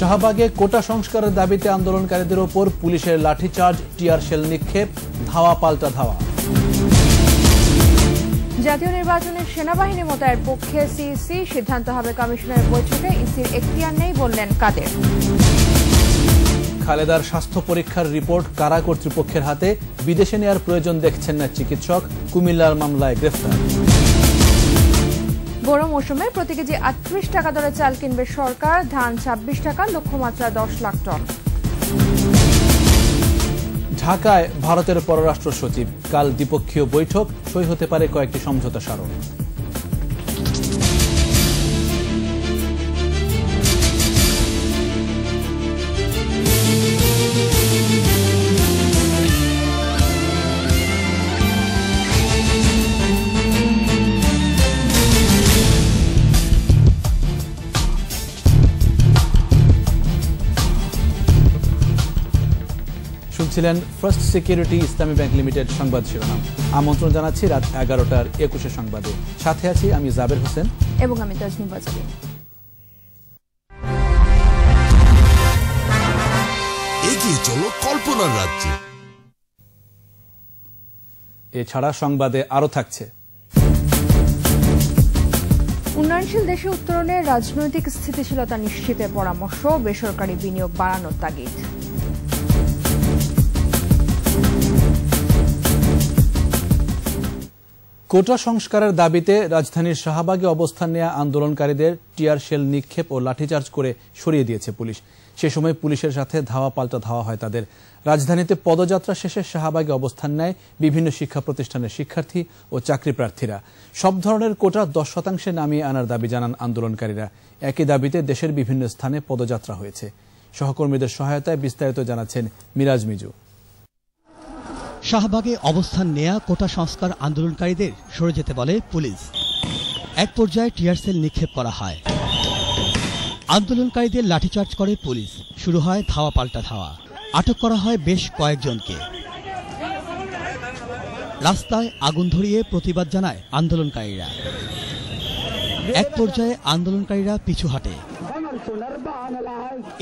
শাহবাগে কোটা সংস্কারের দাবিতে আন্দোলনকারীদের ওপর পুলিশের লাঠিচার্জ টিয়ার শেল নিক্ষেপ ধাওয়া পাল্টা ধাওয়া জাতীয় নির্বাচনে সেনাবাহিনী মোতায়ের পক্ষে সিইসি সিদ্ধান্ত হবে কমিশনের বৈঠকে ইসির এখতিয়ার নেই বললেন কাদের খালেদার স্বাস্থ্য পরীক্ষার রিপোর্ট কারা কর্তৃপক্ষের হাতে বিদেশে নেয়ার প্রয়োজন দেখছেন না চিকিৎসক কুমিল্লার মামলায় গ্রেফতার বোরো মৌসুমে প্রতি কেজি আটত্রিশ টাকা দরে চাল কিনবে সরকার ধান ছাব্বিশ টাকা লক্ষ্যমাত্রা দশ লাখ টন ঢাকায় ভারতের পররাষ্ট্র সচিব কাল দ্বিপক্ষীয় বৈঠক সই হতে পারে কয়েকটি সমঝোতা স্মারক শুনছিলেন first security Islami bank limited সংবাদ শিরোনাম আমন্ত্রণ জানাচ্ছি রাত এগারোটার একুশে সংবাদে সাথে আছি আমি জাবের হোসেন এবং আমি তাজমিন বাজারি এগিয়ে চলো কল্পনার রাজ্যে এছাড়া সংবাদে আরও থাকছে উন্নয়নশীল দেশে উত্তরণে রাজনৈতিক স্থিতিশীলতা নিশ্চিতের পরামর্শ বেসরকারি বিনিয়োগ বাড়ানোর তাগিদ কোটা সংস্কারের দাবিতে রাজধানীর শাহবাগে অবস্থান নেয়া আন্দোলনকারীদের টিয়ার শেল নিক্ষেপ ও লাঠিচার্জ করে সরিয়ে দিয়েছে পুলিশ সে সময় পুলিশের সাথে ধাওয়া পাল্টা ধাওয়া হয় তাদের রাজধানীতে পদযাত্রা শেষে শাহবাগে অবস্থান নেয় বিভিন্ন শিক্ষা প্রতিষ্ঠানের শিক্ষার্থী ও চাকরি প্রার্থীরা সব ধরনের কোটা দশ শতাংশে নামিয়ে আনার দাবি জানান আন্দোলনকারীরা একই দাবিতে দেশের বিভিন্ন স্থানে পদযাত্রা হয়েছে সহকর্মীদের সহায়তায় বিস্তারিত জানাচ্ছেন মিরাজ মিজু শাহবাগে অবস্থান নেয়া কোটা সংস্কার আন্দোলনকারীদের সরে যেতে বলে পুলিশ এক পর্যায়ে টিয়ারসেল নিক্ষেপ করা হয় আন্দোলনকারীদের লাঠিচার্জ করে পুলিশ শুরু হয় ধাওয়া পাল্টা ধাওয়া আটক করা হয় বেশ কয়েকজনকে রাস্তায় আগুন ধরিয়ে প্রতিবাদ জানায় আন্দোলনকারীরা এক পর্যায়ে আন্দোলনকারীরা পিছু হাটে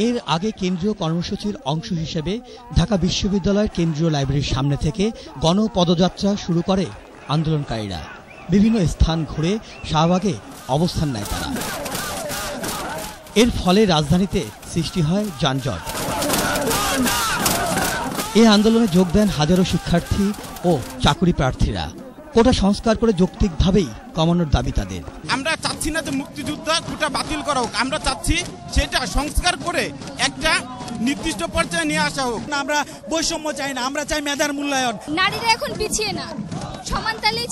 এর আগে কেন্দ্রীয় কর্মসূচির অংশ হিসেবে ঢাকা বিশ্ববিদ্যালয়ের কেন্দ্রীয় লাইব্রেরির সামনে থেকে গণপদযাত্রা শুরু করে আন্দোলনকারীরা বিভিন্ন স্থান ঘুরে শাহবাগে অবস্থান নেয় তারা এর ফলে রাজধানীতে সৃষ্টি হয় যানজট এই আন্দোলনে যোগ দেন হাজারো শিক্ষার্থী ও চাকরি প্রার্থীরা কোটা সংস্কার করে যৌক্তিকভাবেই কমানোর দাবি তাদের আমরা চাচ্ছি না যে মুক্তিযুদ্ধ কোটা বাতিল করা হোক আমরা চাচ্ছি সেটা সংস্কার করে একটা নির্দিষ্ট পর্যায়ে নিয়ে আসা হোক না আমরা বৈষম্য চাই না আমরা চাই মেধার মূল্যায়ন নারীরা এখন পিছিয়ে না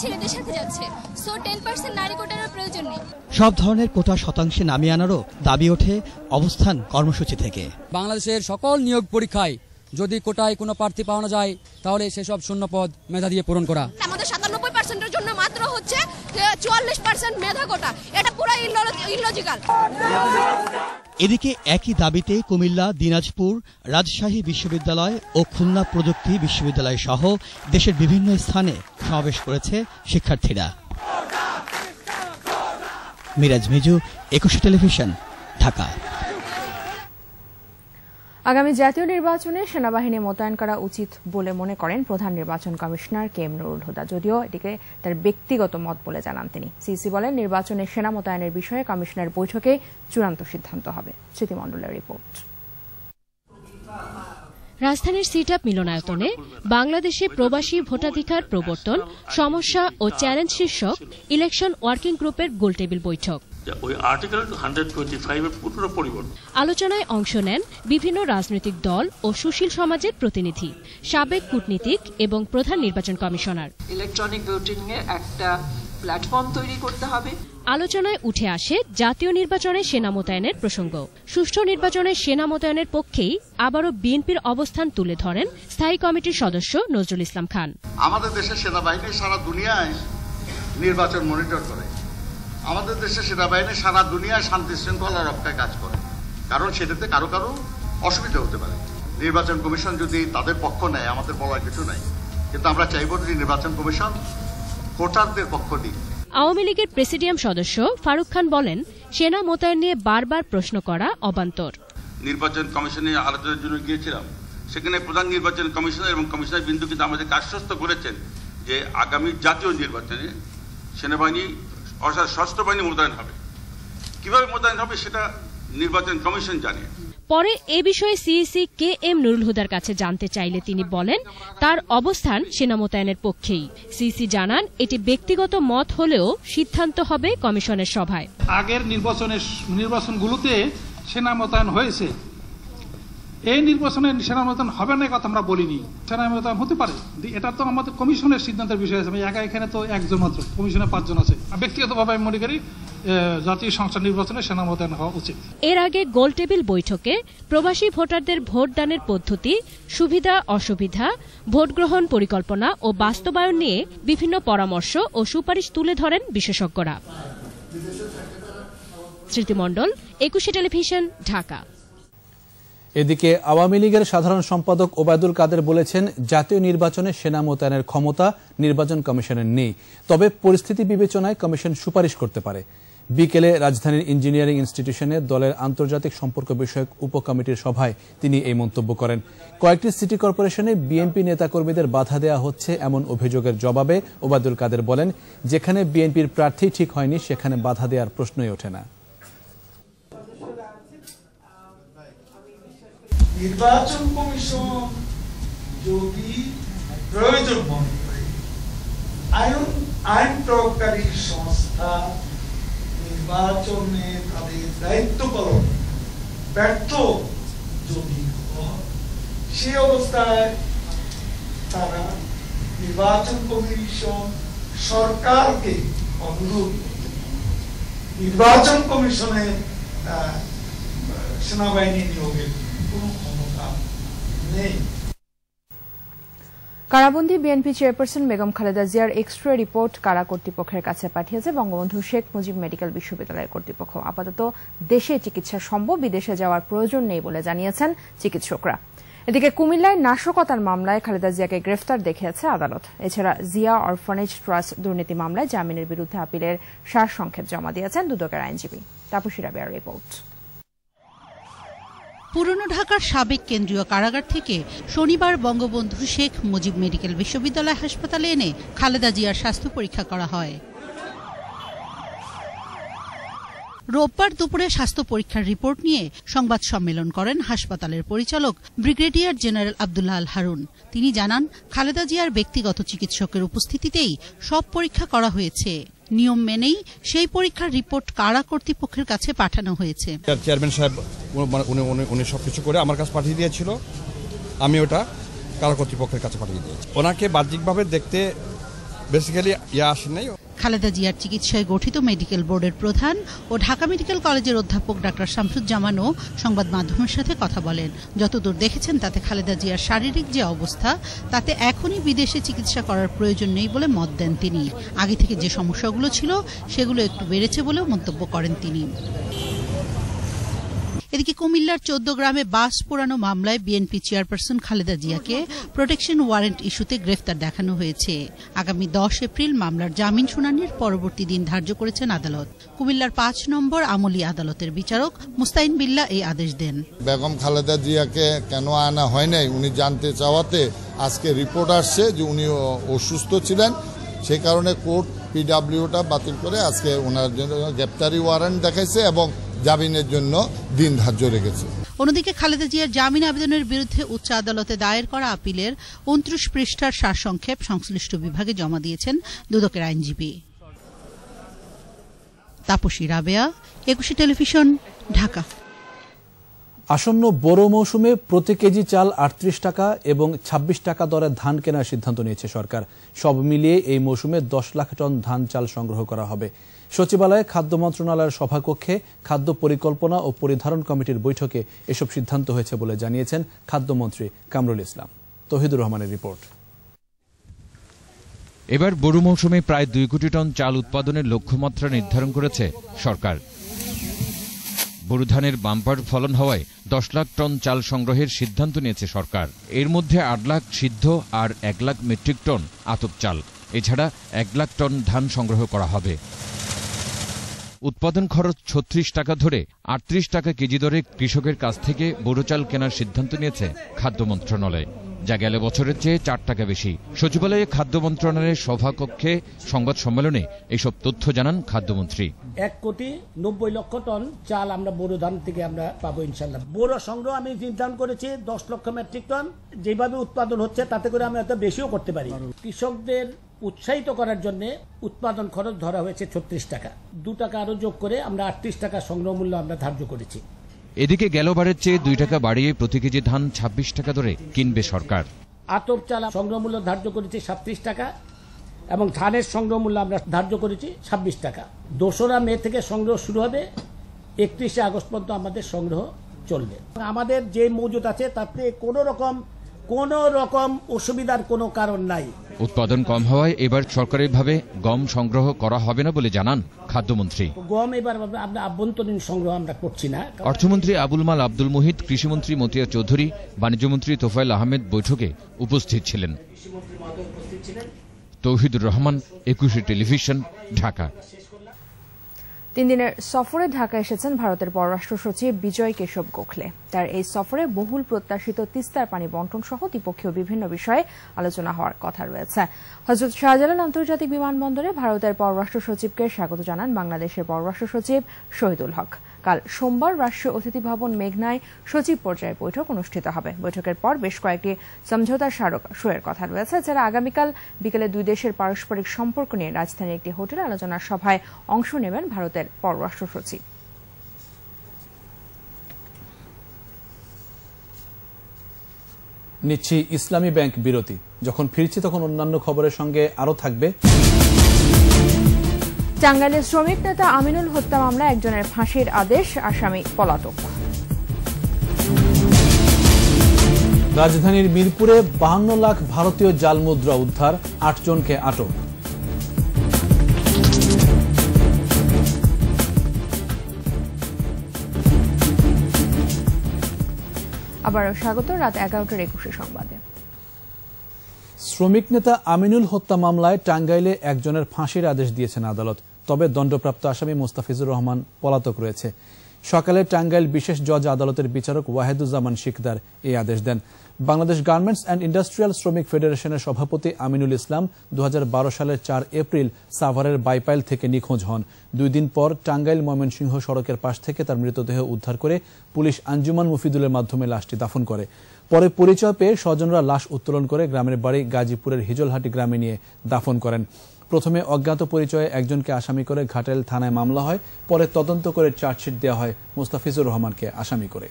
ছেলেদের সাথে যাচ্ছে সব ধরনের কোটা শতাংশে নামিয়ে আনারও দাবি ওঠে অবস্থান কর্মসূচি থেকে বাংলাদেশের সকল নিয়োগ পরীক্ষায় যদি কোটায় কোনো প্রার্থী পাওয়া যায় তাহলে সেসব পদ মেধা দিয়ে পূরণ করা আমাদের পার্সেন্টের জন্য মাত্র হচ্ছে চুয়াল্লিশ পার্সেন্ট মেধা কোটা এটা পুরো ইলজিক্যাল এদিকে একই দাবিতে কুমিল্লা দিনাজপুর রাজশাহী বিশ্ববিদ্যালয় ও খুলনা প্রযুক্তি বিশ্ববিদ্যালয় সহ দেশের বিভিন্ন স্থানে সমাবেশ করেছে শিক্ষার্থীরা মিরাজ মিজু একুশে টেলিভিশন ঢাকা আগামী জাতীয় নির্বাচনে সেনাবাহিনী মোতায়েন করা উচিত বলে মনে করেন প্রধান নির্বাচন commissioner K M Nurul Huda যদিও এটিকে তার ব্যক্তিগত মত বলে জানান তিনি সিসি বলেন নির্বাচনে সেনা মোতায়েনের বিষয়ে কমিশনের বৈঠকে চূড়ান্ত সিদ্ধান্ত হবে স্মৃতিমণ্ডলের রিপোর্ট রাজধানীর সিট আপ মিলনায়তনে বাংলাদেশে প্রবাসী ভোটাধিকার প্রবর্তন সমস্যা ও চ্যালেঞ্জ শীর্ষক ইলেকশন ওয়ার্কিং গ্রুপের গোলটেবিল বৈঠক আলোচনায় অংশ নেন বিভিন্ন রাজনৈতিক দল ও সুশীল সমাজের প্রতিনিধি সাবেক কূটনীতিক এবং প্রধান নির্বাচন কমিশনার ইলেকট্রনিক ভোটিং এর একটা প্ল্যাটফর্ম তৈরি করতে হবে আলোচনায় উঠে আসে জাতীয় নির্বাচনে সেনা মোতায়েনের প্রসঙ্গ সুষ্ঠু নির্বাচনে সেনা মোতায়েনের পক্ষেই আবারও বিএনপির অবস্থান তুলে ধরেন স্থায়ী কমিটির সদস্য নজরুল ইসলাম খান আমাদের দেশের সেনাবাহিনী সারা দুনিয়ায় নির্বাচন মনিটর করে আমাদের দেশে সেনাবাহিনী সারা দুনিয়ায় শান্তি শৃঙ্খলা রক্ষায় কাজ করে কারণ সেটাতে কারো কারো অসুবিধা হতে পারে নির্বাচন কমিশন যদি তাদের পক্ষ নেয় আমাদের বলার কিছু নাই কিন্তু আমরা চাইব যে নির্বাচন কমিশন ভোটারদের পক্ষ দিক আওয়ামী লীগের প্রেসিডিয়াম সদস্য ফারুক খান বলেন সেনা মোতায়েন নিয়ে বারবার প্রশ্ন করা অবান্তর নির্বাচন কমিশনে আলোচনার জন্য গিয়েছিলাম সেখানে প্রধান নির্বাচন কমিশনার এবং কমিশনার বিন্দু কিন্তু আমাদেরকে আশ্বস্ত করেছেন যে আগামী জাতীয় নির্বাচনে সেনাবাহিনী অর্থাৎ সশস্ত্র বাহিনী মোতায়েন হবে কিভাবে মোতায়েন হবে সেটা নির্বাচন কমিশন জানে পরে এ বিষয়ে সিইসি কে এম নুরুল হুদার কাছে জানতে চাইলে তিনি বলেন তার অবস্থান সেনা মোতায়েনের পক্ষেই সিইসি জানান এটি ব্যক্তিগত মত হলেও সিদ্ধান্ত হবে কমিশনের সভায় আগের নির্বাচনের নির্বাচনগুলোতে সেনা মোতায়েন হয়েছে এই নির্বাচনে নিশানা মতন হবে না কথা আমরা বলিনি নিশানা মতন হতে পারে এটা তো আমাদের কমিশনের সিদ্ধান্তের বিষয় আছে আমি একা এখানে তো একজন মাত্র কমিশনে পাঁচজন আছে ব্যক্তিগতভাবে আমি মনে করি জাতীয় সংসদ নির্বাচনে সেনা মোতায়েন হওয়া উচিত এর আগে গোলটেবিল বৈঠকে প্রবাসী ভোটারদের ভোটদানের পদ্ধতি সুবিধা অসুবিধা ভোট গ্রহণ পরিকল্পনা ও বাস্তবায়ন নিয়ে বিভিন্ন পরামর্শ ও সুপারিশ তুলে ধরেন বিশেষজ্ঞরা স্মৃতিমণ্ডল একুশে টেলিভিশন ঢাকা এদিকে আওয়ামী লীগের সাধারণ সম্পাদক ওবায়দুল কাদের বলেছেন জাতীয় নির্বাচনে সেনা মোতায়েনের ক্ষমতা নির্বাচন কমিশনের নেই তবে পরিস্থিতি বিবেচনায় কমিশন সুপারিশ করতে পারে বিকেলে রাজধানীর ইঞ্জিনিয়ারিং ইনস্টিটিউশনে দলের আন্তর্জাতিক সম্পর্ক বিষয়ক উপকমিটির সভায় তিনি এই মন্তব্য করেন কয়েকটি সিটি কর্পোরেশনে বিএনপি নেতাকর্মীদের বাধা দেওয়া হচ্ছে এমন অভিযোগের জবাবে ওবায়দুল কাদের বলেন যেখানে বিএনপির প্রার্থী ঠিক হয়নি সেখানে বাধা দেওয়ার প্রশ্নই ওঠে না নির্বাচন কমিশন যদি প্রয়োজন মনে করে আইন আইন প্রয়োগকারী সংস্থা নির্বাচনে তাদের দায়িত্ব পালন ব্যর্থ যদি সে অবস্থায় তারা নির্বাচন কমিশন সরকারকে অনুরোধ নির্বাচন কমিশনে সেনাবাহিনী নিয়োগের কোনো কারাবন্দি কারাবন্দী বিএনপি চেয়ারপারসন বেগম খালেদা জিয়ার এক্সরে রিপোর্ট কারা কর্তৃপক্ষের কাছে পাঠিয়েছে বঙ্গবন্ধু শেখ মুজিব মেডিকেল বিশ্ববিদ্যালয়ের কর্তৃপক্ষ আপাতত দেশে চিকিৎসা সম্ভব বিদেশে যাওয়ার প্রয়োজন নেই বলে জানিয়েছেন চিকিৎসকরা এদিকে কুমিল্লায় নাশকতার মামলায় খালেদা জিয়াকে গ্রেফতার দেখিয়েছে আদালত এছাড়া জিয়া অরফানেজ ট্রাস্ট দুর্নীতি মামলায় জামিনের বিরুদ্ধে আপিলের সারসংক্ষেপ জমা দিয়েছেন দুদকের আইনজীবী তাপসীরা রিপোর্ট পুরনো ঢাকার সাবেক কেন্দ্রীয় কারাগার থেকে শনিবার বঙ্গবন্ধু শেখ মুজিব মেডিকেল বিশ্ববিদ্যালয় হাসপাতালে এনে খালেদা জিয়ার স্বাস্থ্য পরীক্ষা করা হয় রোববার দুপুরে স্বাস্থ্য পরীক্ষার রিপোর্ট নিয়ে সংবাদ সম্মেলন করেন হাসপাতালের পরিচালক ব্রিগেডিয়ার জেনারেল আবদুল্লাহ আল হারুন তিনি জানান খালেদা জিয়ার ব্যক্তিগত চিকিৎসকের উপস্থিতিতেই সব পরীক্ষা করা হয়েছে নিয়ম মেনেই সেই পরীক্ষার রিপোর্ট কারা কর্তৃপক্ষের কাছে পাঠানো হয়েছে চেয়ারম্যান সাহেব উনি মানে উনি সব কিছু করে আমার কাছে পাঠিয়ে দিয়েছিল আমি ওটা কারা কর্তৃপক্ষের কাছে পাঠিয়ে দিয়েছি ওনাকে বাহ্যিকভাবে দেখতে বেসিক্যালি ইয়া আসেন নাই খালেদা জিয়ার চিকিৎসায় গঠিত মেডিকেল বোর্ডের প্রধান ও ঢাকা মেডিকেল কলেজের অধ্যাপক ডাক্তার জামানও সংবাদ মাধ্যমের সাথে কথা বলেন যতদূর দেখেছেন তাতে খালেদা জিয়ার শারীরিক যে অবস্থা তাতে এখনই বিদেশে চিকিৎসা করার প্রয়োজন নেই বলে মত দেন তিনি আগে থেকে যে সমস্যাগুলো ছিল সেগুলো একটু বেড়েছে বলেও মন্তব্য করেন তিনি এদিকে কুমিল্লার চোদ্দ গ্রামে বাস পোড়ানো মামলায় বিএনপি চেয়ারপারসন খালেদা জিয়াকে প্রোটেকশন ওয়ারেন্ট ইস্যুতে গ্রেফতার দেখানো হয়েছে আগামী দশ এপ্রিল মামলার জামিন শুনানির পরবর্তী দিন ধার্য করেছেন আদালত কুমিল্লার পাঁচ নম্বর আমলি আদালতের বিচারক মুস্তাইন বিল্লা এই আদেশ দেন বেগম খালেদা জিয়াকে কেন আনা হয় নাই উনি জানতে চাওয়াতে আজকে রিপোর্ট আসছে যে উনি অসুস্থ ছিলেন সেই কারণে কোর্ট পিডাব্লিউটা বাতিল করে আজকে ওনার জন্য গ্রেপ্তারি ওয়ারেন্ট দেখাইছে এবং জামিনের জন্য দিন ধার্য রেখেছে অন্যদিকে খালেদা জিয়ার জামিন আবেদনের বিরুদ্ধে উচ্চ আদালতে দায়ের করা আপিলের উনত্রিশ পৃষ্ঠার সার সংক্ষেপ সংশ্লিষ্ট বিভাগে জমা দিয়েছেন দুদকের আইনজীবী তাপসী রাবেয়া একুশে টেলিভিশন ঢাকা আসন্ন বড় মৌসুমে প্রতি কেজি চাল আটত্রিশ টাকা এবং ২৬ টাকা দরে ধান কেনার সিদ্ধান্ত নিয়েছে সরকার সব মিলিয়ে এই মৌসুমে দশ লাখ টন ধান চাল সংগ্রহ করা হবে সচিবালয়ে খাদ্য মন্ত্রণালয়ের সভাকক্ষে খাদ্য পরিকল্পনা ও পরিধারণ কমিটির বৈঠকে এসব সিদ্ধান্ত হয়েছে বলে জানিয়েছেন খাদ্যমন্ত্রী কামরুল ইসলাম তহিদুর রহমানের রিপোর্ট এবার বড় মৌসুমে প্রায় দুই কোটি টন চাল উৎপাদনের লক্ষ্যমাত্রা নির্ধারণ করেছে সরকার বোরো ধানের বাম্পার ফলন হওয়ায় দশ লাখ টন চাল সংগ্রহের সিদ্ধান্ত নিয়েছে সরকার এর মধ্যে আট লাখ সিদ্ধ আর এক লাখ মেট্রিক টন আতপ চাল এছাড়া এক লাখ টন ধান সংগ্রহ করা হবে উৎপাদন খরচ ছত্রিশ টাকা ধরে আটত্রিশ টাকা কেজি দরে কৃষকের কাছ থেকে বোরো চাল কেনার সিদ্ধান্ত নিয়েছে খাদ্য মন্ত্রণালয় যা গেল বছরের চেয়ে চার টাকা বেশি সচিবালয়ে খাদ্য মন্ত্রণালয়ের সভাকক্ষে সংবাদ সম্মেলনে এইসব তথ্য জানান খাদ্যমন্ত্রী এক কোটি নব্বই লক্ষ টন চাল আমরা বোরো ধান থেকে আমরা পাবো ইনশাল্লাহ বোরো সংগ্রহ আমি নির্ধারণ করেছি দশ লক্ষ মেট্রিক টন যেভাবে উৎপাদন হচ্ছে তাতে করে আমরা বেশিও করতে পারি কৃষকদের উৎসাহিত করার জন্য উৎপাদন খরচ ধরা হয়েছে ছত্রিশ টাকা দু টাকা আরও যোগ করে আমরা আটত্রিশ টাকা সংগ্রহ মূল্য আমরা ধার্য করেছি এদিকে গেলবারের চেয়ে দুই টাকা বাড়িয়ে প্রতি কেজি ধান ছাব্বিশ টাকা ধরে কিনবে সরকার আতপ চালা সংগ্রহ মূল্য ধার্য করেছে সাতত্রিশ টাকা এবং ধানের সংগ্রহ মূল্য আমরা ধার্য করেছি ছাব্বিশ টাকা দোসরা মে থেকে সংগ্রহ শুরু হবে একত্রিশে আগস্ট পর্যন্ত আমাদের সংগ্রহ চলবে আমাদের যে মজুদ আছে তাতে কোনো রকম কোনো রকম অসুবিধার কোনো কারণ নাই উৎপাদন কম হওয়ায় এবার সরকারিভাবে গম সংগ্রহ করা হবে না বলে জানান খাদ্যমন্ত্রী গম এবার আমরা আভ্যন্তরীণ সংগ্রহ আমরা করছি না অর্থমন্ত্রী আবুল মাল আব্দুল মুহিত কৃষিমন্ত্রী মতিয়া চৌধুরী বাণিজ্যমন্ত্রী তোফাইল আহমেদ বৈঠকে উপস্থিত ছিলেন তৌহিদুর রহমান একুশে টেলিভিশন ঢাকা তিন দিনের সফরে ঢাকা এসেছেন ভারতের পররাষ্ট্র সচিব বিজয় কেশব গোখলে তার এই সফরে বহুল প্রত্যাশিত তিস্তার পানি বন্টন সহ দ্বিপক্ষীয় বিভিন্ন বিষয়ে আলোচনা হওয়ার কথা রয়েছে হজরত শাহজালাল আন্তর্জাতিক বিমানবন্দরে ভারতের পররাষ্ট্র সচিবকে স্বাগত জানান বাংলাদেশের পররাষ্ট্র সচিব শহীদুল হক কাল সোমবার রাষ্ট্রীয় অতিথি ভবন মেঘনায় সচিব পর্যায়ে বৈঠক অনুষ্ঠিত হবে বৈঠকের পর বেশ কয়েকটি সমঝোতা স্মারক সইয়ের কথা রয়েছে যারা আগামীকাল বিকেলে দুই দেশের পারস্পরিক সম্পর্ক নিয়ে রাজধানীর একটি হোটেল আলোচনা সভায় অংশ নেবেন ভারতের পররাষ্ট্র সচিব নিচ্ছি ইসলামী ব্যাংক বিরতি যখন ফিরছি তখন অন্যান্য খবরের সঙ্গে আরও থাকবে টাঙ্গাইলের শ্রমিক নেতা আমিনুল হত্যা মামলা একজনের ফাঁসির আদেশ আসামি পলাতক রাজধানীর মিরপুরে বাহান্ন লাখ ভারতীয় জাল মুদ্রা উদ্ধার আটজনকে আটক আবারও স্বাগত রাত এগারোটার একুশে সংবাদে শ্রমিক নেতা আমিনুল হত্যা মামলায় টাঙ্গাইলে একজনের ফাঁসির আদেশ দিয়েছেন আদালত তবে দণ্ডপ্রাপ্ত আসামি মোস্তাফিজুর রহমান পলাতক রয়েছে সকালে টাঙ্গাইল বিশেষ জজ আদালতের বিচারক ওয়াহেদুজ্জামান শিকদার এই আদেশ দেন বাংলাদেশ গার্মেন্টস অ্যান্ড ইন্ডাস্ট্রিয়াল শ্রমিক ফেডারেশনের সভাপতি আমিনুল ইসলাম দু সালের চার এপ্রিল সাভারের বাইপাইল থেকে নিখোঁজ হন দুই দিন পর টাঙ্গাইল ময়মনসিংহ সড়কের পাশ থেকে তার মৃতদেহ উদ্ধার করে পুলিশ আঞ্জুমান মুফিদুলের মাধ্যমে লাশটি দাফন করে পরে পরিচয় পেয়ে স্বজনরা লাশ উত্তোলন করে গ্রামের বাড়ি গাজীপুরের হিজলহাটি গ্রামে নিয়ে দাফন করেন প্রথমে অজ্ঞাত পরিচয়ে একজনকে আসামি করে ঘাটেল থানায় মামলা হয় পরে তদন্ত করে চার্জশিট দেওয়া হয় মুস্তাফিজুর রহমানকে আসামি করে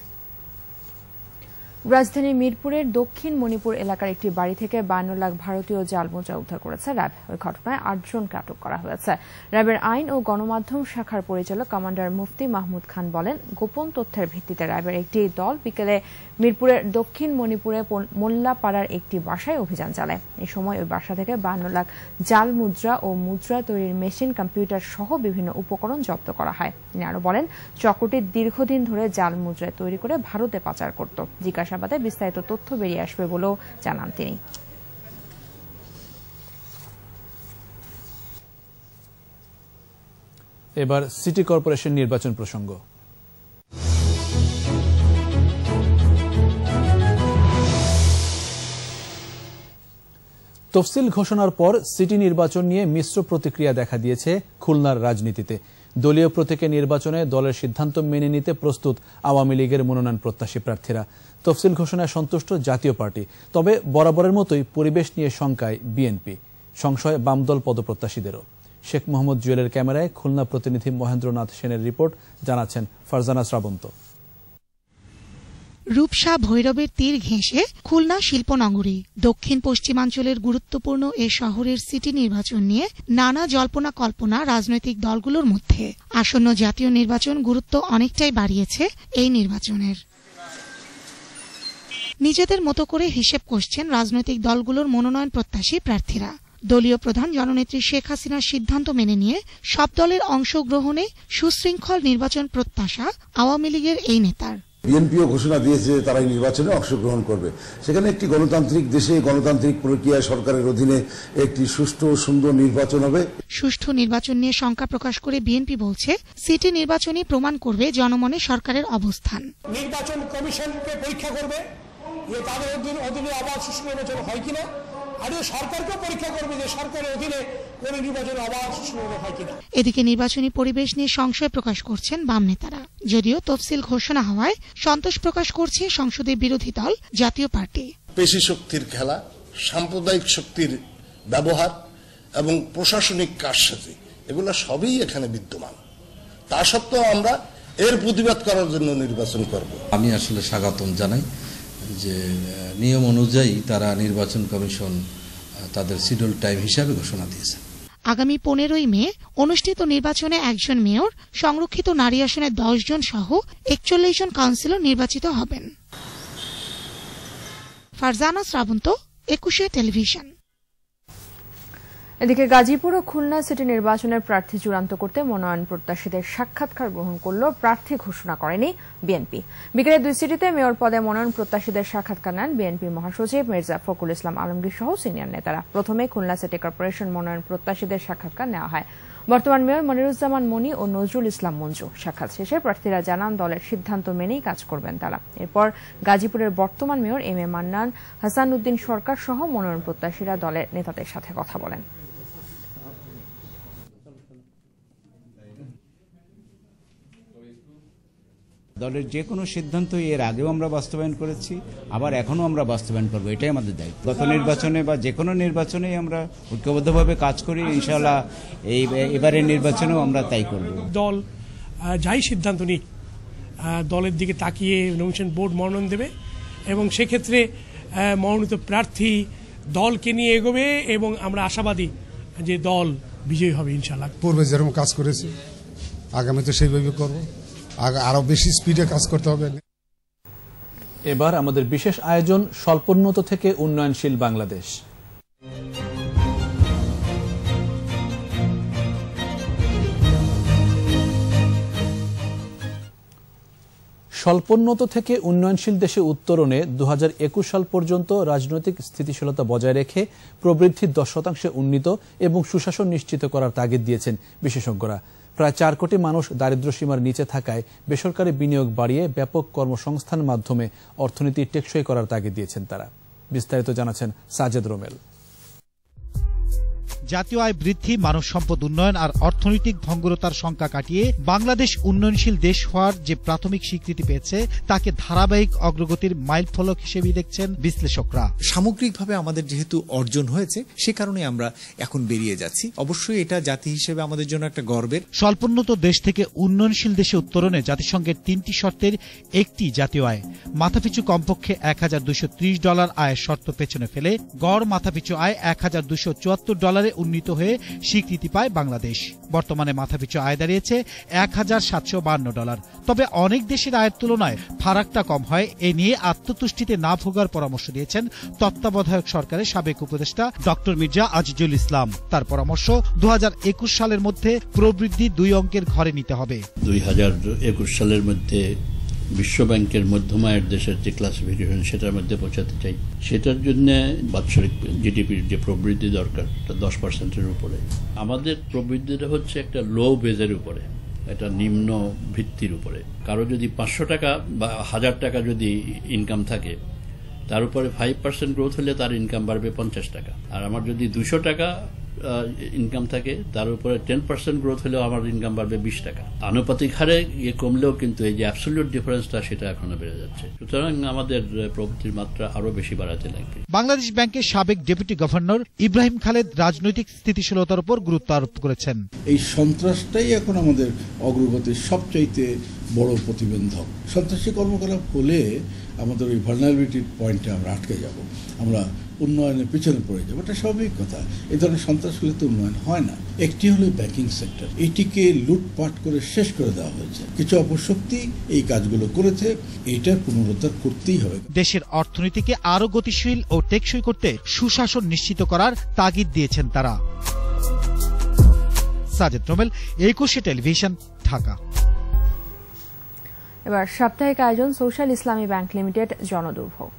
রাজধানীর মিরপুরের দক্ষিণ মণিপুর এলাকার একটি বাড়ি থেকে বান্ন লাখ ভারতীয় জাল মুদ্রা উদ্ধার করেছে র্যাব ওই ঘটনায় আটজনকে আটক করা হয়েছে র্যাবের আইন ও গণমাধ্যম শাখার পরিচালক কমান্ডার মুফতি মাহমুদ খান বলেন গোপন তথ্যের ভিত্তিতে র্যাবের একটি দল বিকেলে মিরপুরের দক্ষিণ মণিপুরে মোল্লাপাড়ার একটি বাসায় অভিযান চালায় এ সময় ওই বাসা থেকে বান্ন লাখ জাল মুদ্রা ও মুদ্রা তৈরির মেশিন কম্পিউটার সহ বিভিন্ন উপকরণ জব্দ করা হয় তিনি আরো বলেন চক্রটি দীর্ঘদিন ধরে জাল মুদ্রা তৈরি করে ভারতে পাচার করত জিজ্ঞাসাবাদে বিস্তারিত তথ্য বেরিয়ে আসবে বলেও জানান তিনি এবার সিটি কর্পোরেশন নির্বাচন প্রসঙ্গ তফসিল ঘোষণার পর সিটি নির্বাচন নিয়ে মিশ্র প্রতিক্রিয়া দেখা দিয়েছে খুলনার রাজনীতিতে দলীয় প্রতীকে নির্বাচনে দলের সিদ্ধান্ত মেনে নিতে প্রস্তুত আওয়ামী লীগের মনোনয়ন প্রত্যাশী প্রার্থীরা তফসিল ঘোষণায় সন্তুষ্ট জাতীয় পার্টি তবে বরাবরের মতোই পরিবেশ নিয়ে শঙ্কায় বিএনপি সংশয় বামদল পদপ্রত্যাশীদেরও শেখ মোহাম্মদ জুয়েলের ক্যামেরায় খুলনা প্রতিনিধি মহেন্দ্রনাথ সেনের রিপোর্ট জানাচ্ছেন ফারজানা শ্রাবন্ত রূপসা ভৈরবের তীর ঘেঁষে খুলনা শিল্পনগরী দক্ষিণ পশ্চিমাঞ্চলের গুরুত্বপূর্ণ এ শহরের সিটি নির্বাচন নিয়ে নানা জল্পনা কল্পনা রাজনৈতিক দলগুলোর মধ্যে আসন্ন জাতীয় নির্বাচন গুরুত্ব অনেকটাই বাড়িয়েছে এই নির্বাচনের নিজেদের মতো করে হিসেব করছেন রাজনৈতিক দলগুলোর মনোনয়ন প্রত্যাশী প্রার্থীরা দলীয় প্রধান জননেত্রী শেখ হাসিনার সিদ্ধান্ত মেনে নিয়ে সব দলের অংশগ্রহণে সুশৃঙ্খল নির্বাচন প্রত্যাশা আওয়ামী লীগের এই নেতার বিএনপিও ঘোষণা দিয়েছে তারা এই নির্বাচনে অংশগ্রহণ করবে সেখানে একটি গণতান্ত্রিক দেশে গণতান্ত্রিক প্রক্রিয়ায় সরকারের অধীনে একটি সুষ্ঠু সুন্দর নির্বাচন হবে সুষ্ঠু নির্বাচন নিয়ে শঙ্কা প্রকাশ করে বিএনপি বলছে সিটি নির্বাচনই প্রমাণ করবে জনমনে সরকারের অবস্থান নির্বাচন কমিশনকে পরীক্ষা করবে যে তাদের অধীনে আবার সুষ্ঠু নির্বাচন হয় কিনা এদিকে নির্বাচনী পরিবেশ নিয়ে সংশয় প্রকাশ করছেন বাম নেতারা যদিও তফসিল ঘোষণা হওয়ায় সন্তোষ প্রকাশ করছে সংসদের বিরোধী দল জাতীয় পার্টি পেশি শক্তির খেলা সাম্প্রদায়িক শক্তির ব্যবহার এবং প্রশাসনিক কাজ সাথে এগুলো সবই এখানে বিদ্যমান তা সত্ত্বেও আমরা এর প্রতিবাদ করার জন্য নির্বাচন করব আমি আসলে স্বাগতম জানাই যে নিয়ম অনুযায়ী তারা নির্বাচন কমিশন তাদের শিডিউল টাইম হিসাবে ঘোষণা দিয়েছে আগামী পনেরোই মে অনুষ্ঠিত নির্বাচনে একজন মেয়র সংরক্ষিত নারী আসনে জন সহ একচল্লিশ জন কাউন্সিলর নির্বাচিত হবেন ফারজানা শ্রাবন্ত একুশে টেলিভিশন এদিকে গাজীপুর ও খুলনা সিটি নির্বাচনের প্রার্থী চূড়ান্ত করতে মনোনয়ন প্রত্যাশীদের সাক্ষাৎকার গ্রহণ করল প্রার্থী ঘোষণা করেনি বিএনপি বিকেলে দুই সিটিতে মেয়র পদে মনোনয়ন প্রত্যাশীদের সাক্ষাৎকার নেন বিএনপি মহাসচিব মির্জা ফকুল ইসলাম আলমগীর সহ সিনিয়র নেতারা প্রথমে খুলনা সিটি কর্পোরেশন মনোনয়ন প্রত্যাশীদের সাক্ষাৎকার নেওয়া হয় বর্তমান মেয়র মনিরুজ্জামান মনি ও নজরুল ইসলাম মঞ্জু সাক্ষাৎ শেষে প্রার্থীরা জানান দলের সিদ্ধান্ত মেনেই কাজ করবেন তারা এরপর গাজীপুরের বর্তমান mayor M A Mannan Hasan Uddin Sarkar সহ মনোনয়ন প্রত্যাশীরা দলের নেতাদের সাথে কথা বলেন দলের যে কোনো সিদ্ধান্তই এর আগেও আমরা বাস্তবায়ন করেছি আবার এখনও আমরা বাস্তবায়ন করবো এটাই আমাদের দায়িত্ব গত নির্বাচনে বা যে কোনো নির্বাচনে আমরা ঐক্যবদ্ধভাবে কাজ করি আচ্ছা, ইনশাল্লাহ আচ্ছা। এই এবারের নির্বাচনেও আমরা তাই করব দল যাই সিদ্ধান্ত নিক দলের দিকে তাকিয়ে নমিশন বোর্ড মনোনয়ন দেবে এবং সেক্ষেত্রে মনোনীত প্রার্থী দলকে নিয়ে এগোবে এবং আমরা আশাবাদী যে দল বিজয়ী হবে ইনশাল্লাহ পূর্বে যেরকম কাজ করেছি আগামীতে সেইভাবে করবো আরো বেশি স্পিডে কাজ করতে হবে এবার আমাদের বিশেষ আয়োজন স্বল্পোন্নত থেকে উন্নয়নশীল বাংলাদেশ স্বল্পোন্নত থেকে উন্নয়নশীল দেশে উত্তরণে দু সাল পর্যন্ত রাজনৈতিক স্থিতিশীলতা বজায় রেখে প্রবৃদ্ধি দশ শতাংশে উন্নীত এবং সুশাসন নিশ্চিত করার তাগিদ দিয়েছেন বিশেষজ্ঞরা প্রায় চার কোটি মানুষ দারিদ্র্যসীমার নিচে থাকায় বেসরকারি বিনিয়োগ বাড়িয়ে ব্যাপক কর্মসংস্থান মাধ্যমে অর্থনীতি টেকসই করার তাগিদ দিয়েছেন তারা বিস্তারিত জানাচ্ছেন সাজেদ রোমেল জাতীয় আয় বৃদ্ধি মানব সম্পদ উন্নয়ন আর অর্থনৈতিক ভঙ্গুরতার সংখ্যা কাটিয়ে বাংলাদেশ উন্নয়নশীল দেশ হওয়ার যে প্রাথমিক স্বীকৃতি পেয়েছে তাকে ধারাবাহিক অগ্রগতির মাইল ফলক হিসেবে দেখছেন বিশ্লেষকরা সামগ্রিকভাবে আমাদের যেহেতু অর্জন হয়েছে সে কারণে আমরা এখন বেরিয়ে যাচ্ছি অবশ্যই এটা জাতি হিসেবে আমাদের জন্য একটা গর্বের স্বল্পোন্নত দেশ থেকে উন্নয়নশীল দেশে উত্তরণে জাতিসংঘের তিনটি শর্তের একটি জাতীয় আয় মাথাপিছু কমপক্ষে এক ডলার আয়ের শর্ত পেছনে ফেলে গড় মাথাপিছু আয় এক ডলারে উন্নীত হয়ে স্বীকৃতি পায় বাংলাদেশ বর্তমানে মাথাপিছু আয় দাঁড়িয়েছে এক ডলার তবে অনেক দেশের আয়ের তুলনায় ফারাকটা কম হয় এ নিয়ে আত্মতুষ্টিতে না ভোগার পরামর্শ দিয়েছেন তত্ত্বাবধায়ক সরকারের সাবেক উপদেষ্টা ড মির্জা আজিজুল ইসলাম তার পরামর্শ দু সালের মধ্যে প্রবৃদ্ধি দুই অঙ্কের ঘরে নিতে হবে দুই সালের মধ্যে বিশ্বব্যাংকের ব্যাংকের মধ্যমায়ের দেশের যে ক্লাসিফিকেশন সেটার মধ্যে পৌঁছাতে চাই সেটার জন্য বাৎসরিক জিডিপির যে প্রবৃদ্ধি দরকার দশ পার্সেন্টের উপরে আমাদের প্রবৃদ্ধিটা হচ্ছে একটা লো বেজের উপরে এটা নিম্ন ভিত্তির উপরে কারো যদি পাঁচশো টাকা বা হাজার টাকা যদি ইনকাম থাকে তার উপরে ফাইভ পার্সেন্ট গ্রোথ হলে তার ইনকাম বাড়বে পঞ্চাশ টাকা আর আমার যদি দুশো টাকা ইনকাম থাকে তার উপরে টেন পার্সেন্ট গ্রোথ হলেও আমার ইনকাম বাড়বে বিশ টাকা আনুপাতিক হারে ইয়ে কমলেও কিন্তু এই যে অ্যাবসোলিউট ডিফারেন্সটা সেটা এখনো বেড়ে যাচ্ছে সুতরাং আমাদের প্রবৃত্তির মাত্রা আরো বেশি বাড়াতে লাগবে বাংলাদেশ ব্যাংকের সাবেক ডেপুটি গভর্নর ইব্রাহিম খালেদ রাজনৈতিক স্থিতিশীলতার উপর গুরুত্ব আরোপ করেছেন এই সন্ত্রাসটাই এখন আমাদের অগ্রগতির সবচাইতে বড় প্রতিবন্ধক সন্ত্রাসী কর্মকলাপ হলে আমাদের ওই ভার্নাবিলিটির পয়েন্টে আমরা আটকে যাব আমরা উন্নয়নের পিছনে পড়ে যাবে এটা স্বাভাবিক কথা এ ধরনের সন্ত্রাস হলে তো উন্নয়ন হয় না একটি হলো ব্যাংকিং সেক্টর এটিকে লুটপাট করে শেষ করে দেওয়া হয়েছে কিছু অপশক্তি এই কাজগুলো করেছে এটা পুনরুদ্ধার করতেই হবে দেশের অর্থনীতিকে আরো গতিশীল ও টেকসই করতে সুশাসন নিশ্চিত করার তাগিদ দিয়েছেন তারা সাজেদ রোমেল একুশে টেলিভিশন ঢাকা এবার সাপ্তাহিক আয়োজন সোশ্যাল ইসলামী ব্যাংক লিমিটেড জনদুর্ভোগ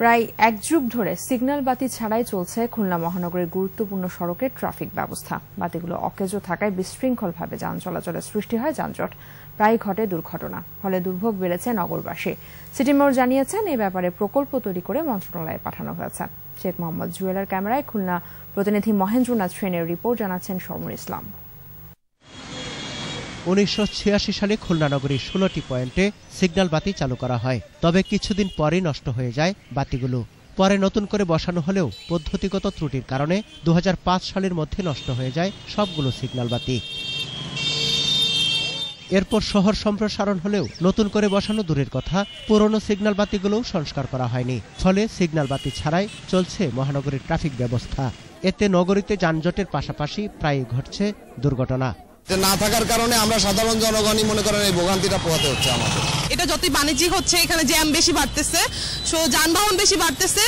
প্রায় এক যুগ ধরে সিগন্যাল বাতি ছাড়াই চলছে খুলনা মহানগরের গুরুত্বপূর্ণ সড়কের ট্রাফিক ব্যবস্থা বাতিগুলো অকেজো থাকায় বিশৃঙ্খলভাবে যান চলাচলের সৃষ্টি হয় যানজট প্রায় ঘটে দুর্ঘটনা ফলে দুর্ভোগ বেড়েছে নগরবাসী সিটি মেয়র জানিয়েছেন এ ব্যাপারে প্রকল্প তৈরি করে মন্ত্রণালয়ে পাঠানো হয়েছে শেখ মোহাম্মদ জুয়েলার ক্যামেরায় খুলনা প্রতিনিধি মহেন্দ্রনাথ সেনের রিপোর্ট জানাচ্ছেন শর্মুর ইসলাম উনিশশো সালে খুলনা নগরীর ষোলোটি পয়েন্টে সিগন্যাল বাতি চালু করা হয় তবে কিছুদিন পরে নষ্ট হয়ে যায় বাতিগুলো পরে নতুন করে বসানো হলেও পদ্ধতিগত ত্রুটির কারণে দু সালের মধ্যে নষ্ট হয়ে যায় সবগুলো সিগন্যাল বাতি এরপর শহর সম্প্রসারণ হলেও নতুন করে বসানো দূরের কথা পুরনো সিগন্যাল বাতিগুলোও সংস্কার করা হয়নি ফলে সিগন্যাল বাতি ছাড়াই চলছে মহানগরীর ট্রাফিক ব্যবস্থা এতে নগরীতে যানজটের পাশাপাশি প্রায় ঘটছে দুর্ঘটনা না থাকার কারণে আমরা সাধারণ জনগণই মনে করেন এই ভোগান্তিটা পোহাতে হচ্ছে আমাদের এটা যতই বাণিজ্যিক হচ্ছে এখানে জ্যাম বেশি বাড়তেছে সো যানবাহন বেশি বাড়তেছে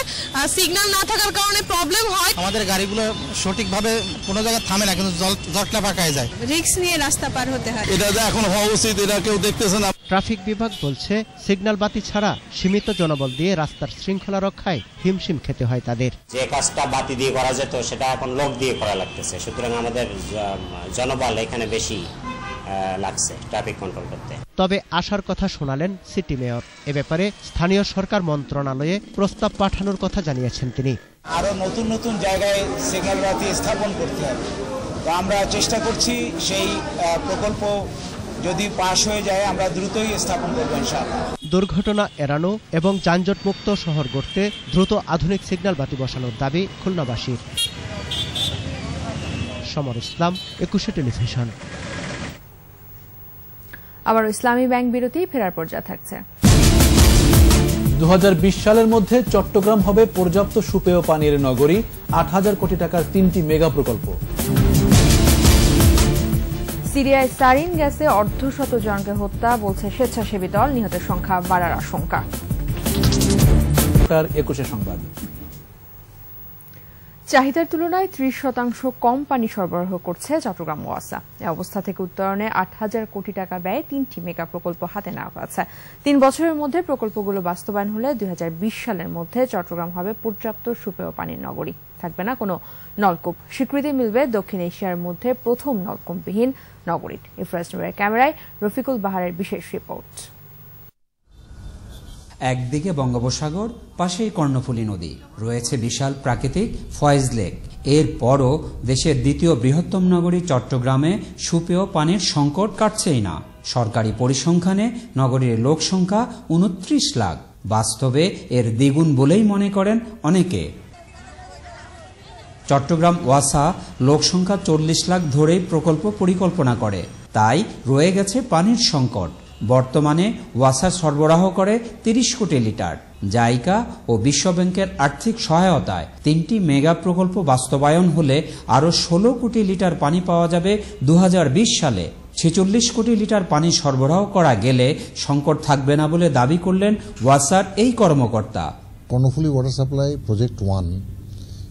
সিগন্যাল না থাকার কারণে প্রবলেম হয় আমাদের গাড়িগুলো সঠিকভাবে কোনো জায়গায় থামে না কিন্তু জটলা পাকায় যায় রিক্স নিয়ে রাস্তা পার হতে হয় এটা যে এখন হওয়া উচিত এটা কেউ দেখতেছে না ট্রাফিক বিভাগ বলছে সিগন্যাল বাতি ছাড়া সীমিত জনবল দিয়ে রাস্তার শৃঙ্খলা রক্ষায় হিমশিম খেতে হয় তাদের যে কাজটা বাতি দিয়ে করা যেত সেটা এখন লোক দিয়ে করা লাগতেছে সুতরাং আমাদের জনবল এখানে বেশি লাগছে ট্রাফিক কন্ট্রোল করতে তবে আসার কথা শোনালেন সিটি মেয়র এ ব্যাপারে স্থানীয় সরকার মন্ত্রণালয়ে প্রস্তাব পাঠানোর কথা জানিয়েছেন তিনি আরো নতুন নতুন জায়গায় সিগন্যাল বাতি স্থাপন করতে হবে আমরা চেষ্টা করছি সেই প্রকল্প যদি পাশ হয়ে যায় আমরা দ্রুতই স্থাপন করব ইনশাআল্লাহ দুর্ঘটনা এড়ানো এবং যানজটমুক্ত শহর গড়তে দ্রুত আধুনিক সিগন্যাল বাতি বসানোর দাবি খুলনাবাসীর সমর ইসলাম একুশে টেলিভিশন আবার ইসলামী ব্যাংক বিরতি ফেরার পর্যায়ে থাকছে দু সালের মধ্যে চট্টগ্রাম হবে পর্যাপ্ত সুপেয় পানির নগরী আট কোটি টাকার তিনটি মেগা প্রকল্প সিরিয়ায় সারিন গ্যাসে অর্ধশত জনকে হত্যা বলছে স্বেচ্ছাসেবী দল নিহতের সংখ্যা বাড়ার আশঙ্কা একুশে সংবাদ চাহিদার তুলনায় ত্রিশ শতাংশ কম পানি সরবরাহ করছে চট্টগ্রাম ওয়াসা এ অবস্থা থেকে উত্তরণে আট হাজার কোটি টাকা ব্যয়ে তিনটি মেগা প্রকল্প হাতে নেওয়া হয়েছে তিন বছরের মধ্যে প্রকল্পগুলো বাস্তবায়ন হলে দুই সালের মধ্যে চট্টগ্রাম হবে পর্যাপ্ত সুপেয় পানির নগরী থাকবে না কোনো নলকূপ স্বীকৃতি মিলবে দক্ষিণ এশিয়ার মধ্যে প্রথম নলকূপবিহীন নগরীর ইফরাজ ক্যামেরায় রফিকুল বাহারের বিশেষ রিপোর্ট একদিকে বঙ্গোপসাগর পাশেই কর্ণফুলী নদী রয়েছে বিশাল প্রাকৃতিক ফয়েজ লেক এরপরও দেশের দ্বিতীয় বৃহত্তম নগরী চট্টগ্রামে সুপেয় পানির সংকট কাটছেই না সরকারি পরিসংখ্যানে নগরীর লোক সংখ্যা উনত্রিশ লাখ বাস্তবে এর দ্বিগুণ বলেই মনে করেন অনেকে চট্টগ্রাম ওয়াসা লোকসংখ্যা চল্লিশ লাখ ধরেই প্রকল্প পরিকল্পনা করে তাই রয়ে গেছে পানির সংকট বর্তমানে ওয়াসা সরবরাহ করে তিরিশ কোটি লিটার জাইকা ও বিশ্বব্যাংকের আর্থিক সহায়তায় তিনটি মেগা প্রকল্প বাস্তবায়ন হলে আরও ষোলো কোটি লিটার পানি পাওয়া যাবে দু সালে ছেচল্লিশ কোটি লিটার পানি সরবরাহ করা গেলে সংকট থাকবে না বলে দাবি করলেন ওয়াসার এই কর্মকর্তা Karnaphuli water supply project one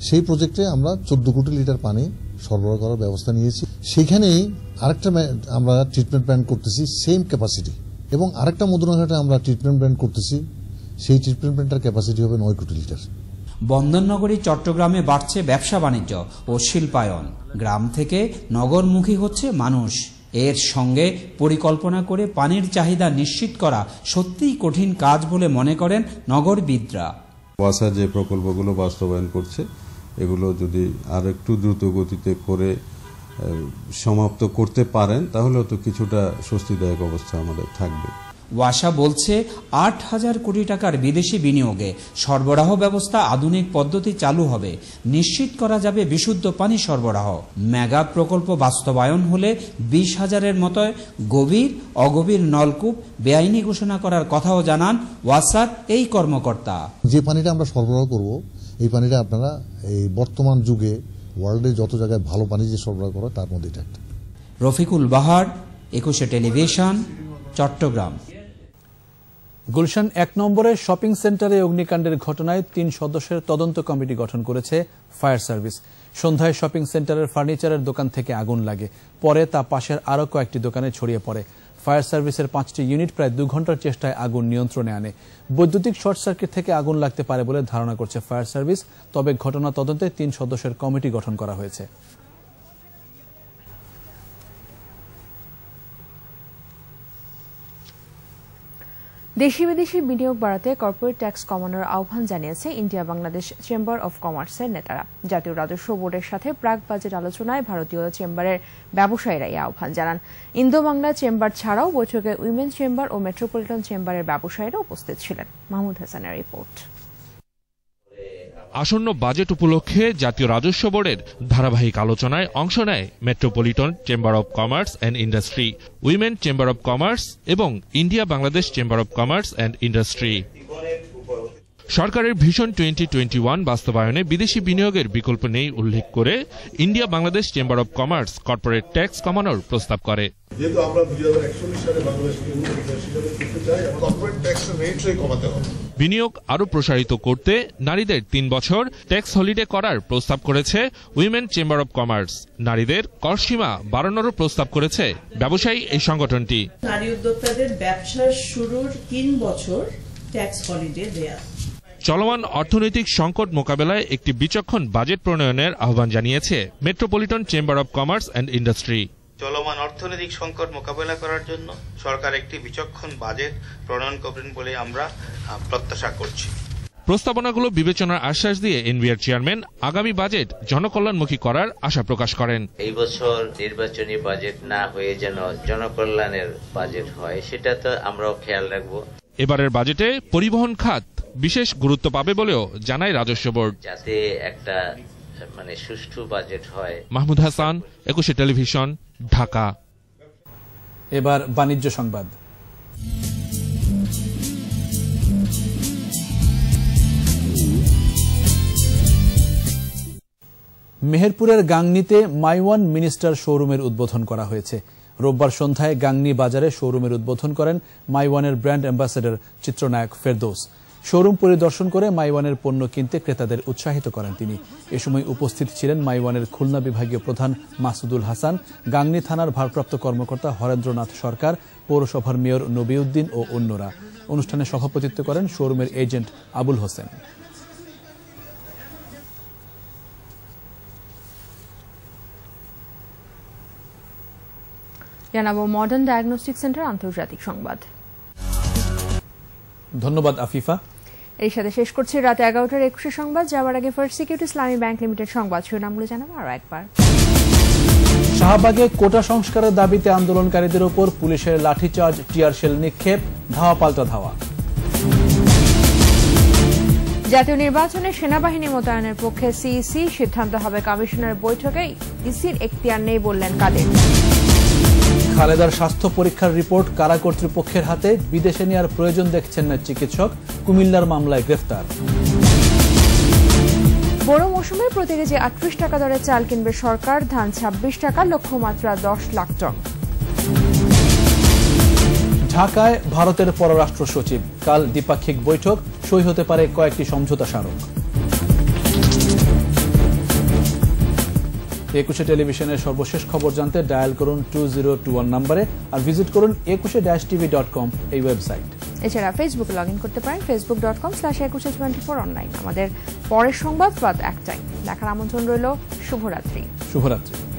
সেই প্রজেক্টে আমরা চোদ্দ কোটি লিটার পানি সরবরাহ করার ব্যবস্থা নিয়েছি সেখানেই আরেকটা আমরা ট্রিটমেন্ট প্ল্যান করতেছি সেম ক্যাপাসিটি এবং আরেকটা মদনাঘাটে আমরা ট্রিটমেন্ট প্ল্যান করতেছি সেই ট্রিটমেন্ট প্ল্যান্টটার ক্যাপাসিটি হবে নয় কোটি লিটার বন্দরনগরী চট্টগ্রামে বাড়ছে ব্যবসা বাণিজ্য ও শিল্পায়ন গ্রাম থেকে নগরমুখী হচ্ছে মানুষ এর সঙ্গে পরিকল্পনা করে পানির চাহিদা নিশ্চিত করা সত্যিই কঠিন কাজ বলে মনে করেন নগরবিদরা ওয়াসা যে প্রকল্পগুলো বাস্তবায়ন করছে এগুলো যদি আর একটু দ্রুত গতিতে করে সমাপ্ত করতে পারেন তাহলে তো কিছুটা স্বস্তিদায়ক অবস্থা আমাদের থাকবে ওয়াসা বলছে আট হাজার কোটি টাকার বিদেশি বিনিয়োগে সরবরাহ ব্যবস্থা আধুনিক পদ্ধতি চালু হবে নিশ্চিত করা যাবে বিশুদ্ধ পানি সরবরাহ মেগা প্রকল্প বাস্তবায়ন হলে বিশ হাজারের মতো গভীর অগভীর নলকূপ বেআইনি ঘোষণা করার কথাও জানান ওয়াসার এই কর্মকর্তা যে পানিটা আমরা সরবরাহ করব এই পানিটা আপনারা এই বর্তমান যুগে ওয়ার্ল্ডে যত জায়গায় ভালো পানি যে সরবরাহ করে তার মধ্যে এটা একটা রফিকুল বাহার একুশে টেলিভিশন চট্টগ্রাম গুলশান এক নম্বরের শপিং সেন্টারে অগ্নিকাণ্ডের ঘটনায় তিন সদস্যের তদন্ত কমিটি গঠন করেছে ফায়ার সার্ভিস সন্ধ্যায় শপিং সেন্টারের ফার্নিচারের দোকান থেকে আগুন লাগে পরে তা পাশের আরও কয়েকটি দোকানে ছড়িয়ে পড়ে ফায়ার সার্ভিসের পাঁচটি ইউনিট প্রায় দু ঘন্টার চেষ্টায় আগুন নিয়ন্ত্রণে আনে বৈদ্যুতিক শর্ট সার্কিট থেকে আগুন লাগতে পারে বলে ধারণা করছে ফায়ার সার্ভিস তবে ঘটনা তদন্তে তিন সদস্যের কমিটি গঠন করা হয়েছে দেশি বিদেশি বিনিয়োগ বাড়াতে কর্পোরেট ট্যাক্স কমানোর আহ্বান জানিয়েছে ইন্ডিয়া বাংলাদেশ চেম্বার অব কমার্সের নেতারা জাতীয় রাজস্ব বোর্ডের সাথে প্রাক বাজেট আলোচনায় ভারতীয় চেম্বারের ব্যবসায়ীরা এই আহ্বান জানান ইন্দো বাংলা চেম্বার ছাড়াও বৈঠকে উইমেন চেম্বার ও মেট্রোপলিটন চেম্বারের ব্যবসায়ীরা উপস্থিত ছিলেন মাহমুদ হাসানের রিপোর্ট আসন্ন বাজেট উপলক্ষে জাতীয় রাজস্ব বোর্ডের ধারাবাহিক আলোচনায় অংশ নেয় metropolitan chamber of commerce and industry women chamber of commerce এবং India Bangladesh chamber of commerce and industry সরকারের ভিশন টোয়েন্টি টোয়েন্টি ওয়ান বাস্তবায়নে বিদেশি বিনিয়োগের বিকল্প নেই উল্লেখ করে India Bangladesh chamber of commerce corporate tax কমানোর প্রস্তাব করে যেহেতু আমরা দুই হাজার একচল্লিশ সালে বিনিয়োগ আরও প্রসারিত করতে নারীদের তিন বছর ট্যাক্স হলিডে করার প্রস্তাব করেছে উইমেন চেম্বার অব কমার্স নারীদের করসীমা বাড়ানোরও প্রস্তাব করেছে ব্যবসায়ী এই সংগঠনটি নারী উদ্যোক্তাদের ব্যবসা শুরুর তিন বছর ট্যাক্স হলিডে দেয়া চলমান অর্থনৈতিক সংকট মোকাবেলায় একটি বিচক্ষণ বাজেট প্রণয়নের আহ্বান জানিয়েছে metropolitan chamber of commerce and industry চলমান অর্থনৈতিক সংকট মোকাবেলা করার জন্য সরকার একটি বিচক্ষণ বাজেট প্রণয়ন করবেন বলে আমরা প্রত্যাশা করছি প্রস্তাবনাগুলো বিবেচনার আশ্বাস দিয়ে এনবিআর চেয়ারম্যান আগামী বাজেট জনকল্যাণমুখী করার আশা প্রকাশ করেন এই বছর নির্বাচনী বাজেট না হয়ে যেন জনকল্যাণের বাজেট হয় সেটা তো আমরাও খেয়াল রাখবো এবারের বাজেটে পরিবহন খাত বিশেষ গুরুত্ব পাবে বলেও জানায় রাজস্ব বোর্ড যাতে একটা মানে সুষ্ঠু বাজেট হয় মাহমুদ হাসান একুশে টেলিভিশন ঢাকা এবার বাণিজ্য সংবাদ মেহেরপুরের গাংনিতে মাইওয়ান মিনিস্টার শোরুমের উদ্বোধন করা হয়েছে রোববার সন্ধ্যায় গাংনি বাজারে শোরুমের উদ্বোধন করেন মাইওয়ানের ব্র্যান্ড অ্যাম্বাসেডর চিত্রনায়ক ফেরদোস শোরুম পরিদর্শন করে মাইওয়ানের পণ্য কিনতে ক্রেতাদের উৎসাহিত করেন তিনি এ সময় উপস্থিত ছিলেন মাইওয়ানের খুলনা বিভাগীয় প্রধান মাসুদুল হাসান গাংনি থানার ভারপ্রাপ্ত কর্মকর্তা হরেন্দ্রনাথ সরকার পৌরসভার মেয়র নবীউদ্দিন ও অন্যরা অনুষ্ঠানে সভাপতিত্ব করেন শোরুমের এজেন্ট আবুল হোসেন জানাবো মডার্ন ডায়াগনস্টিক সেন্টার আন্তর্জাতিক সংবাদ ধন্যবাদ আফিফা এই সাথে শেষ করছি রাত এগারোটার একুশে সংবাদ যাওয়ার আগে first security Islami bank limited সংবাদ শিরোনামগুলো জানাবো আরো একবার শাহবাগে কোটা সংস্কারের দাবিতে আন্দোলনকারীদের ওপর পুলিশের লাঠিচার্জ টিয়ার শেল নিক্ষেপ ধাওয়া পাল্টা ধাওয়া জাতীয় নির্বাচনে সেনাবাহিনী মোতায়েনের পক্ষে সিইসি সিদ্ধান্ত হবে কমিশনের বৈঠকে ইসির এখতিয়ার নেই বললেন কাদের খালেদার স্বাস্থ্য পরীক্ষার রিপোর্ট কারা কর্তৃপক্ষের হাতে বিদেশে নেওয়ার প্রয়োজন দেখছেন না চিকিৎসক কুমিল্লার মামলায় গ্রেফতার বড় মৌসুমে প্রতি কেজি আটত্রিশ টাকা দরে চাল কিনবে সরকার ধান ছাব্বিশ টাকা লক্ষ্যমাত্রা দশ লাখ টন ঢাকায় ভারতের পররাষ্ট্র সচিব কাল দ্বিপাক্ষিক বৈঠক সই হতে পারে কয়েকটি সমঝোতা স্মারক একুশে টেলিভিশনের সর্বশেষ খবর জানতে ডায়াল করুন টু জিরো টু ওয়ান নাম্বারে আর ভিজিট করুন একুশে ড্যাশ টিভি ডট কম এই ওয়েবসাইট এছাড়া ফেসবুকে লগ ইন করতে পারেন Facebook dot com slash Ekushey twenty four online আমাদের পরের সংবাদ রাত একটাই দেখার আমন্ত্রণ রইল শুভরাত্রি শুভরাত্রি